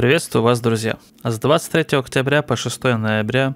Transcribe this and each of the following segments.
Приветствую вас, друзья! С 23 октября по 6 ноября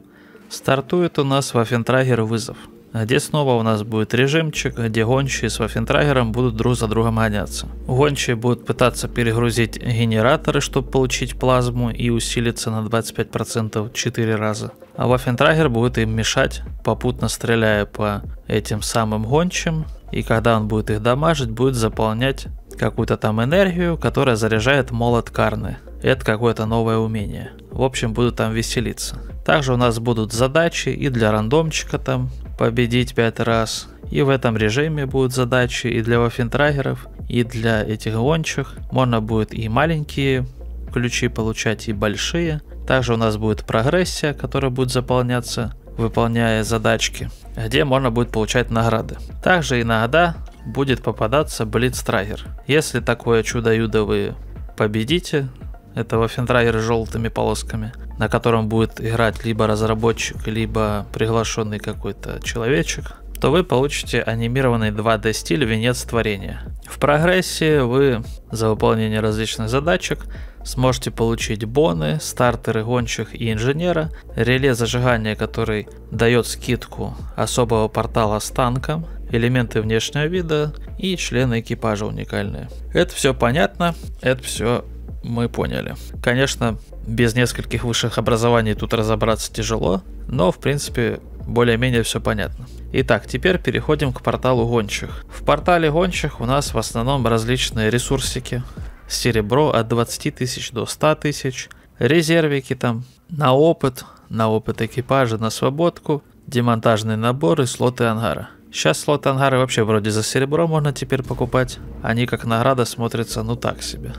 стартует у нас Вафентрагер вызов, где снова у нас будет режимчик, где гончие с Вафентрагером будут друг за другом гоняться. Гончие будут пытаться перегрузить генераторы, чтобы получить плазму и усилиться на 25% 4 раза. А Вафентрагер будет им мешать, попутно стреляя по этим самым гончим, и когда он будет их дамажить, будет заполнять какую-то там энергию, которая заряжает молот Карны. Это какое-то новое умение. В общем, буду там веселиться. Также у нас будут задачи и для рандомчика там победить 5 раз. И в этом режиме будут задачи и для вафентрагеров, и для этих гончих. Можно будет и маленькие ключи получать, и большие. Также у нас будет прогрессия, которая будет заполняться выполняя задачки, где можно будет получать награды. Также иногда будет попадаться Блицтрайер. Если такое чудо-юдо вы победите, этого Вафентрайер с желтыми полосками, на котором будет играть либо разработчик, либо приглашенный какой-то человечек, то вы получите анимированный 2D стиль «Венец творения». В прогрессе вы за выполнение различных задачек сможете получить боны, стартеры гонщик и инженера, реле зажигания, который дает скидку особого портала с танком, элементы внешнего вида и члены экипажа уникальные. Это все понятно, это все мы поняли. Конечно, без нескольких высших образований тут разобраться тяжело, но в принципе более-менее все понятно. Итак, теперь переходим к порталу гончих. В портале гончих у нас в основном различные ресурсики. Серебро от 20 тысяч до 100 тысяч, резервики там, на опыт, на опыт экипажа, на свободку, демонтажные наборы, слоты ангара. Сейчас слот ангары вообще вроде за серебро можно теперь покупать. Они как награда смотрятся ну так себе.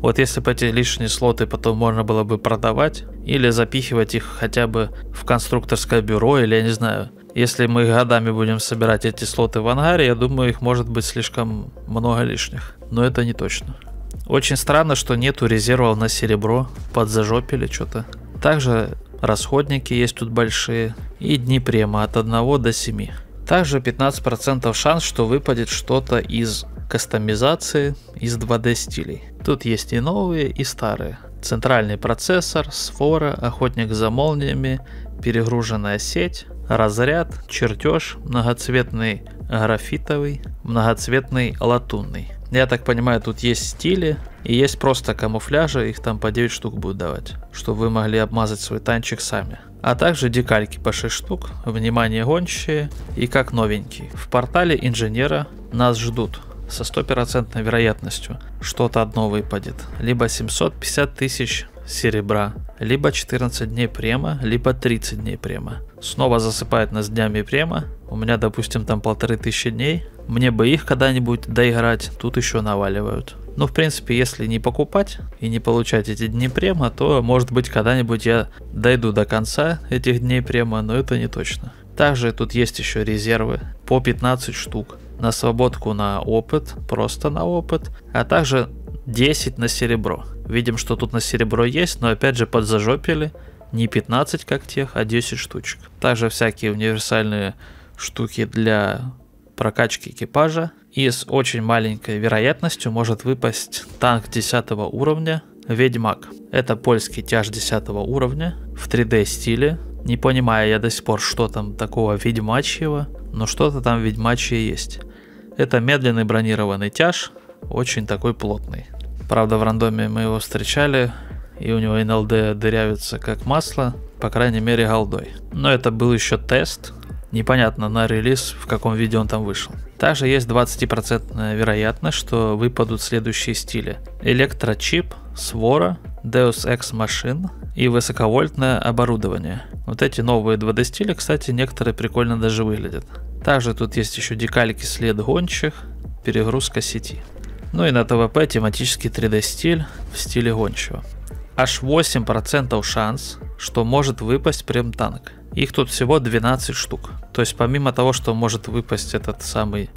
Вот если бы эти лишние слоты потом можно было бы продавать или запихивать их хотя бы в конструкторское бюро или я не знаю. Если мы годами будем собирать эти слоты в ангаре, я думаю их может быть слишком много лишних. Но это не точно. Очень странно, что нету резервов на серебро, подзажопили что-то. Также расходники есть тут большие и дни према от 1 до 7. Также 15% шанс, что выпадет что-то из кастомизации, из 2D стилей. Тут есть и новые, и старые. Центральный процессор, сфора, охотник за молниями, перегруженная сеть, разряд, чертеж, многоцветный графитовый, многоцветный латунный. Я так понимаю, тут есть стили и есть просто камуфляжи, их там по 9 штук будут давать, чтобы вы могли обмазать свой танчик сами а также декальки по 6 штук, внимание гончие и как новенький. В портале инженера нас ждут со стопроцентной вероятностью что-то одно выпадет. Либо 750 тысяч серебра, либо 14 дней према, либо 30 дней према. Снова засыпает нас днями према. У меня, допустим, там полторы тысячи дней, мне бы их когда-нибудь доиграть, тут еще наваливают. Ну, в принципе, если не покупать и не получать эти дни према, то, может быть, когда-нибудь я дойду до конца этих дней према, но это не точно. Также тут есть еще резервы по 15 штук на свободку на опыт, просто на опыт, а также 10 на серебро. Видим, что тут на серебро есть, но опять же подзажопили не 15 как тех, а 10 штучек. Также всякие универсальные штуки для прокачки экипажа, и с очень маленькой вероятностью может выпасть танк 10 уровня Ведьмак. Это польский тяж 10 уровня в 3D стиле. Не понимаю я до сих пор, что там такого ведьмачьего, но что-то там ведьмачье есть. Это медленный бронированный тяж, очень такой плотный. Правда, в рандоме мы его встречали, и у него НЛД дырявится как масло, по крайней мере голдой. Но это был еще тест, Непонятно на релиз, в каком виде он там вышел. Также есть 20% вероятность, что выпадут следующие стили. Электрочип, свора, Deus Ex машин и высоковольтное оборудование. Вот эти новые 2D стили, кстати, некоторые прикольно даже выглядят. Также тут есть еще декальки след гонщих, перегрузка сети. Ну и на ТВП тематический 3D стиль в стиле гончего. Аж 8% шанс, что может выпасть прем танк. Их тут всего 12 штук. То есть помимо того, что может выпасть этот самый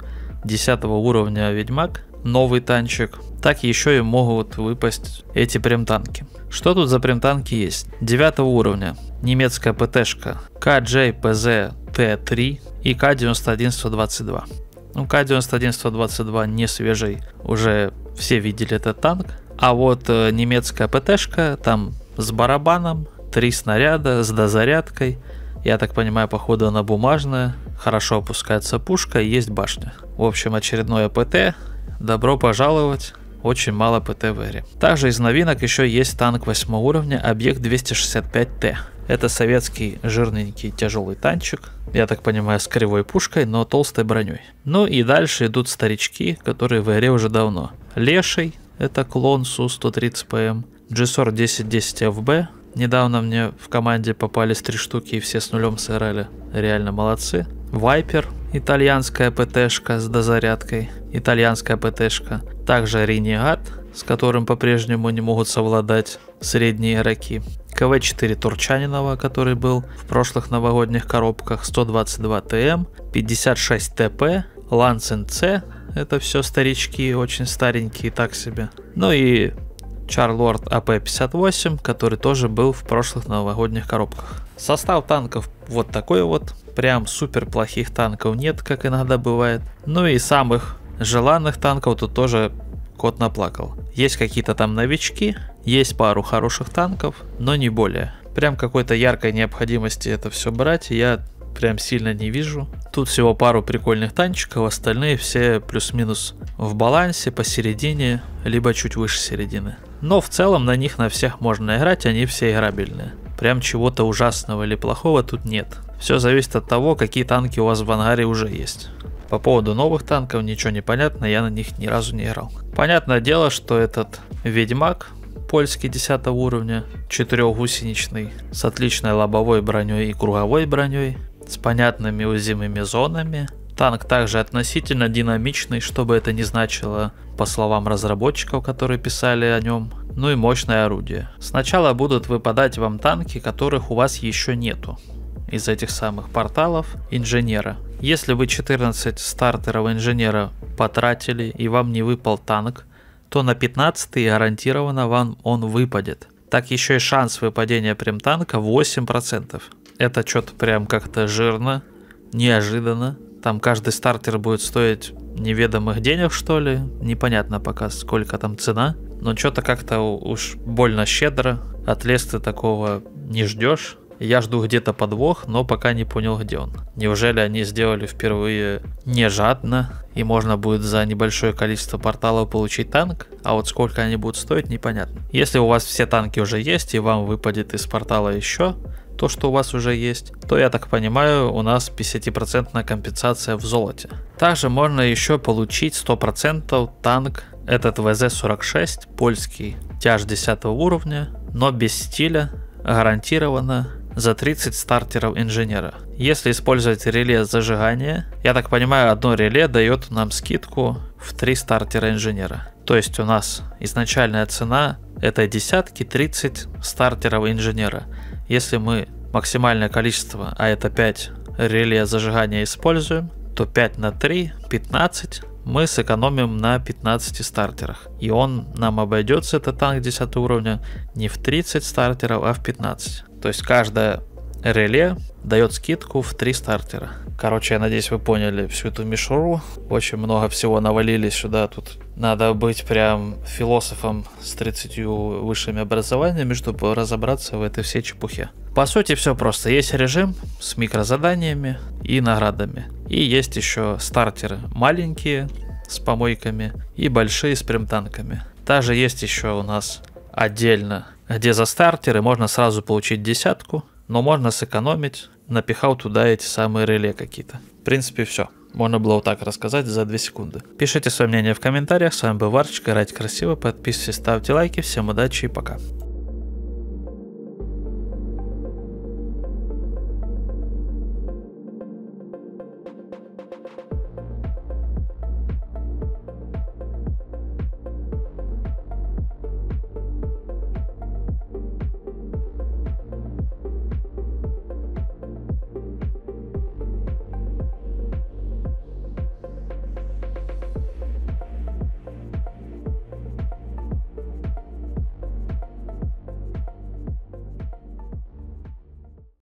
10 уровня Ведьмак, новый танчик, так еще и могут выпасть эти прем-танки. Что тут за прем-танки есть? 9 уровня немецкая ПТшка КJPZ-T3 и к 91122 Ну, к 91 не свежий, уже все видели этот танк. А вот э, немецкая ПТшка там с барабаном, три снаряда с дозарядкой – я так понимаю, походу она бумажная. Хорошо опускается пушка, есть башня. В общем, очередное ПТ. Добро пожаловать. Очень мало ПТ в эре. Также из новинок еще есть танк 8 уровня, объект 265Т. Это советский жирненький тяжелый танчик, я так понимаю, с кривой пушкой, но толстой броней. Ну и дальше идут старички, которые в игре уже давно. Леший, это клон Су-130ПМ, GSOR 1010FB, Недавно мне в команде попались три штуки и все с нулем сырали. Реально молодцы. Вайпер, итальянская ПТшка с дозарядкой, итальянская ПТшка. Также Ренегат, с которым по-прежнему не могут совладать средние игроки. КВ-4 Турчанинова, который был в прошлых новогодних коробках, 122 ТМ, 56 ТП, Лансен С, это все старички, очень старенькие, так себе. Ну и Чарлорд АП-58, который тоже был в прошлых новогодних коробках. Состав танков вот такой вот. Прям супер плохих танков нет, как иногда бывает. Ну и самых желанных танков тут тоже кот наплакал. Есть какие-то там новички, есть пару хороших танков, но не более. Прям какой-то яркой необходимости это все брать я прям сильно не вижу. Тут всего пару прикольных танчиков, остальные все плюс-минус в балансе, посередине, либо чуть выше середины. Но в целом на них на всех можно играть, они все играбельные. Прям чего-то ужасного или плохого тут нет. Все зависит от того, какие танки у вас в ангаре уже есть. По поводу новых танков ничего не понятно, я на них ни разу не играл. Понятное дело, что этот Ведьмак, польский 10 уровня, четырехгусеничный, с отличной лобовой броней и круговой броней, с понятными узимыми зонами. Танк также относительно динамичный, что бы это ни значило, по словам разработчиков, которые писали о нем, ну и мощное орудие. Сначала будут выпадать вам танки, которых у вас еще нету из этих самых порталов инженера. Если вы 14 стартеров инженера потратили и вам не выпал танк, то на 15 гарантированно вам он выпадет. Так еще и шанс выпадения прем танка 8%. Это что-то прям как-то жирно, неожиданно. Там каждый стартер будет стоить неведомых денег, что ли. Непонятно пока, сколько там цена. Но что-то как-то уж больно щедро. От леста такого не ждешь. Я жду где-то подвох, но пока не понял, где он. Неужели они сделали впервые не жадно, и можно будет за небольшое количество порталов получить танк, а вот сколько они будут стоить, непонятно. Если у вас все танки уже есть, и вам выпадет из портала еще, то, что у вас уже есть, то, я так понимаю, у нас 50% компенсация в золоте. Также можно еще получить 100% танк этот ВЗ-46, польский, тяж 10 уровня, но без стиля, гарантированно за 30 стартеров инженера. Если использовать реле зажигания, я так понимаю, одно реле дает нам скидку в три стартера инженера. То есть у нас изначальная цена этой десятки 30 стартеров инженера. Если мы максимальное количество, а это 5 реле зажигания используем, то 5 на 3, 15, мы сэкономим на 15 стартерах. И он нам обойдется, этот танк 10 уровня, не в 30 стартеров, а в 15. То есть каждая Реле дает скидку в 3 стартера. Короче, я надеюсь, вы поняли всю эту мишуру. Очень много всего навалили сюда. Тут надо быть прям философом с 30 высшими образованиями, чтобы разобраться в этой всей чепухе. По сути, все просто. Есть режим с микрозаданиями и наградами. И есть еще стартеры маленькие с помойками и большие с примтанками. Также есть еще у нас отдельно, где за стартеры можно сразу получить десятку, но можно сэкономить, напихал туда эти самые реле какие-то. В принципе, все. Можно было вот так рассказать за 2 секунды. Пишите свое мнение в комментариях. С вами был Варчик. Играйте красиво, подписывайтесь, ставьте лайки. Всем удачи и пока.